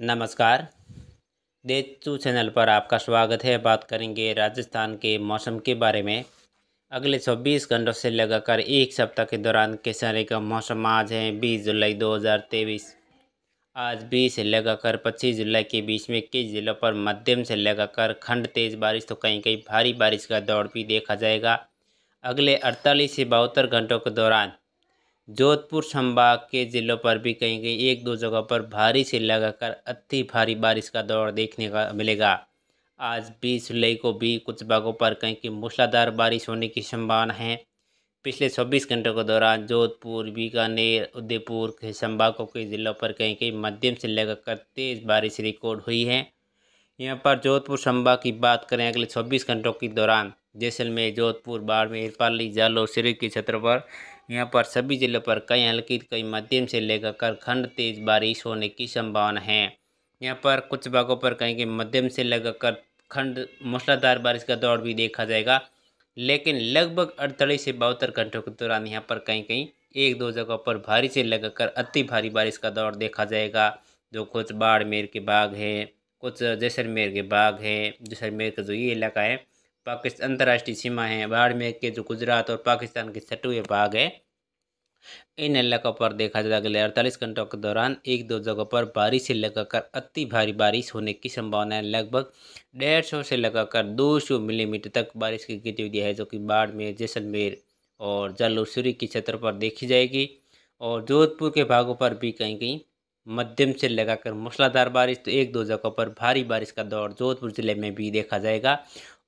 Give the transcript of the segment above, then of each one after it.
नमस्कार देचू चैनल पर आपका स्वागत है बात करेंगे राजस्थान के मौसम के बारे में अगले 24 घंटों से लगाकर एक सप्ताह के दौरान किस तरह का मौसम आज है 20 जुलाई 2023 आज 20 से लगाकर 25 जुलाई के बीच में कई जिलों पर मध्यम से लगाकर खंड तेज़ बारिश तो कहीं कहीं भारी बारिश का दौर भी देखा जाएगा अगले अड़तालीस से बहत्तर घंटों के दौरान जोधपुर संभाग के ज़िलों पर भी कहीं कहीं एक दो जगह पर भारी से लगाकर अति भारी बारिश का दौर देखने का मिलेगा आज बीस जुलाई को भी कुछ भागों पर कहीं कहीं मूसलाधार बारिश होने की संभावना है पिछले चौबीस घंटों के दौरान जोधपुर बीकानेर उदयपुर के संभागों के ज़िलों पर कहीं कहीं मध्यम से लगाकर तेज़ बारिश रिकॉर्ड हुई है यहाँ पर जोधपुर संभाग की बात करें अगले चौबीस घंटों के दौरान जैसलमेर जोधपुर बाड़मेर पाली जालोर सिरी के क्षेत्र पर यहाँ पर सभी जिलों पर कई हल्की कई मध्यम से लेकर कर खंड तेज बारिश होने की संभावना है यहाँ पर कुछ भागों पर कहीं के मध्यम से लगा कर खंड मूसलाधार बारिश का दौर भी देखा जाएगा लेकिन लगभग अड़तालीस से बहत्तर घंटों के दौरान यहाँ पर कहीं कहीं एक दो जगहों पर भारी से कर अति भारी बारिश का दौर देखा जाएगा जो कुछ बाड़मेर के बाग है कुछ जैसलमेर के बाग है जैसलमेर का जो ये इलाका है पाकिस्तान अंतर्राष्ट्रीय सीमा है बाड़मेर के जो गुजरात और पाकिस्तान के सटुए भाग है इन इलाकों पर देखा जाता अगले अड़तालीस घंटों के दौरान एक दो जगहों पर बारिश से लगाकर अति भारी बारिश होने की संभावना है लगभग डेढ़ सौ से लगाकर दो सौ मिलीमीटर तक बारिश की गतिविधि है जो कि बाड़मेर जैसलमेर और जलोसूरी की क्षेत्र पर देखी जाएगी और जोधपुर के भागों पर भी कहीं कहीं मध्यम से लगाकर मूसलाधार बारिश तो एक दो जगहों पर भारी बारिश का दौर जोधपुर ज़िले में भी देखा जाएगा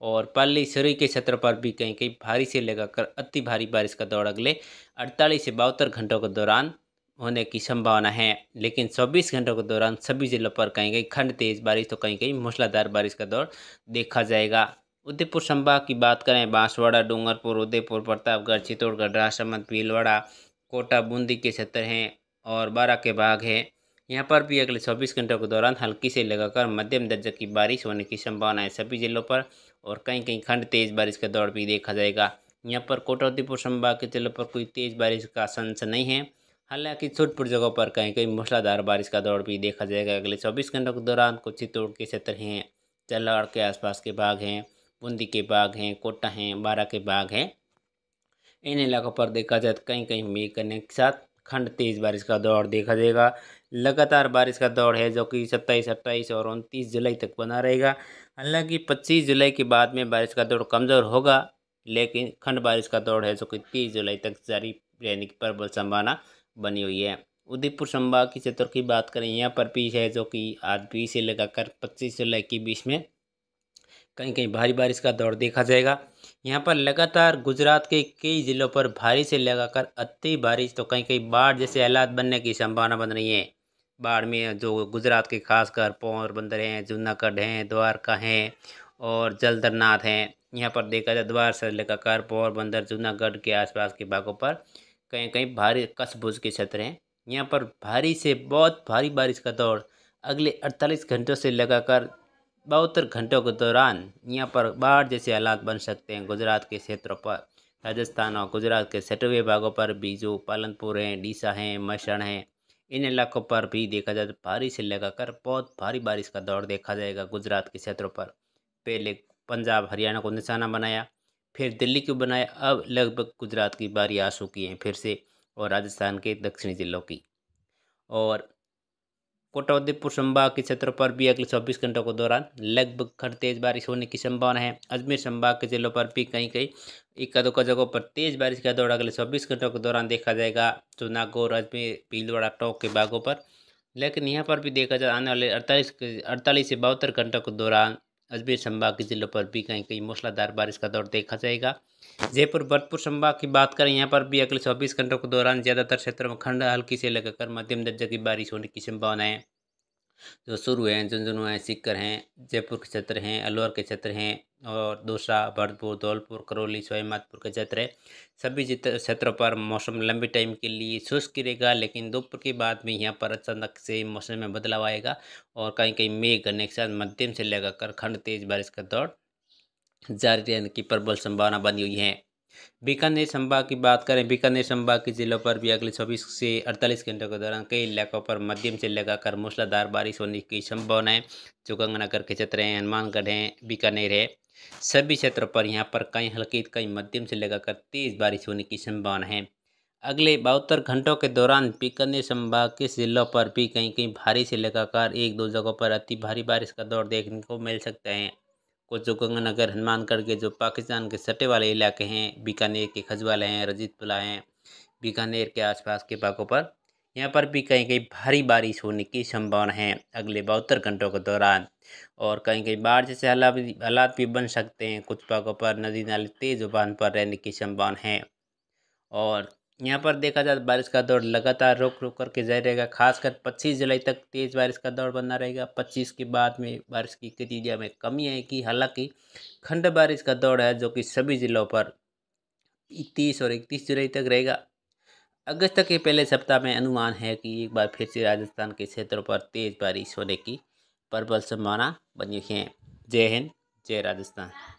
और पाली पालीसरी के क्षेत्र पर भी कहीं कहीं भारी से लगाकर अति भारी बारिश का दौर अगले अड़तालीस से बहत्तर घंटों के दौरान होने की संभावना है लेकिन 24 घंटों के दौरान सभी जिलों पर कहीं कहीं खंड तेज़ बारिश तो कहीं कहीं मूसलाधार बारिश का दौर देखा जाएगा उदयपुर संभाग की बात करें बांसवाड़ा डूंगरपुर उदयपुर प्रतापगढ़ चित्तौड़गढ़ राजसमंद भीलवाड़ा कोटा बूंदी के क्षेत्र हैं और बारह के बाघ हैं यहाँ पर भी अगले चौबीस घंटों के दौरान हल्की से लगाकर मध्यम दर्जे की बारिश होने की संभावना है सभी जिलों पर और कहीं कहीं खंड तेज़ बारिश का दौर भी देखा जाएगा यहाँ पर कोटौतीपुर संभाग के जिलों पर कोई तेज़ बारिश का संस नहीं है हालांकि छोटपुर जगहों पर कहीं कहीं मूसलाधार बारिश का दौर भी देखा जाएगा अगले चौबीस घंटों के दौरान कुछ चित्तौड़ के क्षेत्र हैं चल्लाड़ के आसपास के बाग हैं बूंदी के बाग हैं कोटा हैं बारा के बाग हैं इन इलाकों पर देखा जाए तो कहीं कहीं मेघ करने के साथ खंड तेज़ बारिश का दौर देखा जाएगा लगातार बारिश का दौर है जो कि सत्ताईस अट्ठाईस और उनतीस जुलाई तक बना रहेगा हालांकि पच्चीस जुलाई के बाद में बारिश का दौर कमज़ोर होगा लेकिन खंड बारिश का दौर है जो कि तीस जुलाई तक जारी रहने की प्रबल संभावना बनी हुई है उदयपुर संभाग की क्षेत्र की बात करें यहाँ पर भी है जो कि आज बीस से लगाकर पच्चीस जुलाई के बीच में कहीं कहीं भारी बारिश का दौर देखा जाएगा यहाँ पर लगातार गुजरात के कई ज़िलों पर भारी से लगाकर अति बारिश तो कहीं कहीं बाढ़ जैसे हालात बनने की संभावना बन रही है बाढ़ में जो गुजरात के खासकर पोरबंदर हैं जूनागढ़ हैं द्वारका हैं और जलदरनाथ हैं यहाँ पर देखा जाए द्वार से लगाकर पोरबंदर जूनागढ़ के आसपास के भागों पर कहीं कहीं भारी कसबूज के क्षेत्र हैं यहाँ पर भारी से बहुत भारी बारिश का दौर अगले 48 घंटों से लगाकर बहत्तर घंटों के दौरान यहाँ पर बाढ़ जैसे हालात बन सकते हैं गुजरात के क्षेत्रों पर राजस्थान और गुजरात के सटे हुए भागों पर भी जो पालनपुर हैं डीसा हैं मशण हैं इन इलाकों पर भी देखा जाए तो भारी से लगाकर बहुत भारी बारिश का दौर देखा जाएगा गुजरात के क्षेत्रों पर पहले पंजाब हरियाणा को निशाना बनाया फिर दिल्ली को बनाया अब लगभग गुजरात की बारी आ चुकी है फिर से और राजस्थान के दक्षिणी जिलों की और उदयपुर संभाग के क्षेत्रों पर भी अगले चौबीस घंटों के दौरान लगभग घर तेज बारिश होने की संभावना है अजमेर संभाग के जिलों पर भी कहीं कहीं इक्का दुक्का जगहों पर तेज बारिश का दौर अगले चौबीस घंटों के दौरान देखा जाएगा नागौर अजमेर भीलवाड़ा टोंक के भागों पर लेकिन यहाँ पर भी देखा जाए आने वाले अड़तालीस अड़तालीस से बहत्तर घंटों के दौरान अजमेर संभाग के ज़िलों पर भी कहीं कहीं मूसलाधार बारिश का दौर देखा जाएगा जयपुर भरतपुर संभाग की बात करें यहाँ पर भी अगले चौबीस घंटों के दौरान ज़्यादातर क्षेत्रों में खंड हल्की से लगाकर मध्यम दर्जे की बारिश होने की संभावना है जो शुरू हैं झुंझुनू हैं सीकर हैं जयपुर के क्षेत्र हैं अलवर के क्षेत्र हैं और दूसरा भरतपुर धौलपुर करौली सवाईमाधपुर के क्षेत्र है सभी क्षेत्रों पर मौसम लंबे टाइम के लिए शुष्क रहेगा लेकिन दोपहर के बाद में यहाँ पर अचानक से मौसम में बदलाव आएगा और कहीं कहीं मेघ घने के साथ मध्यम से लगाकर खंड तेज बारिश का दौर जारी रहने की प्रबल संभावना बनी हुई है बीकानेर संभाग की बात करें बीकानेर संभाग के जिलों पर भी अगले 24 से 48 घंटों के दौरान कई इलाकों पर मध्यम से लगाकर मूसलाधार बारिश होने की संभावना है जो गंगानगर के क्षेत्र हैं हनुमानगढ़ हैं बीकानेर है सभी क्षेत्रों पर यहाँ पर कई हल्की कई मध्यम से लगाकर तेज़ बारिश होने की संभावना है अगले बहत्तर घंटों के दौरान बीकानेर संभाग के जिलों पर भी कहीं कहीं भारी से लगाकर एक दो जगहों पर अति भारी बारिश का दौर देखने को मिल सकता है जो गंगानगर हनुमानगढ़ के जो पाकिस्तान के सटे वाले इलाके हैं बीकानेर के खजवाले हैं रजीतपुला हैं बीकानेर के आसपास के पाकों पर यहाँ पर भी कहीं कहीं भारी बारिश होने की संभावना है अगले बहत्तर घंटों के दौरान और कहीं कहीं बाढ़ जैसे हालात हालात भी बन सकते हैं कुछ पाकों पर नदी नाले तेज़ उबान पर रहने की संभावना है और यहाँ पर देखा जाए तो बारिश का दौर लगातार रोक रुक करके जारी रहेगा खासकर 25 जुलाई तक तेज़ बारिश का दौर बना रहेगा 25 के बाद में बारिश की नतीजा में कमी आएगी हालांकि खंड बारिश का दौर है जो कि सभी ज़िलों पर इक्कीस और इकतीस जुलाई तक रहेगा अगस्त के पहले सप्ताह में अनुमान है कि एक बार फिर से राजस्थान के क्षेत्रों पर तेज़ बारिश होने की प्रबल संभावना बनी हुई है जय हिंद जय राजस्थान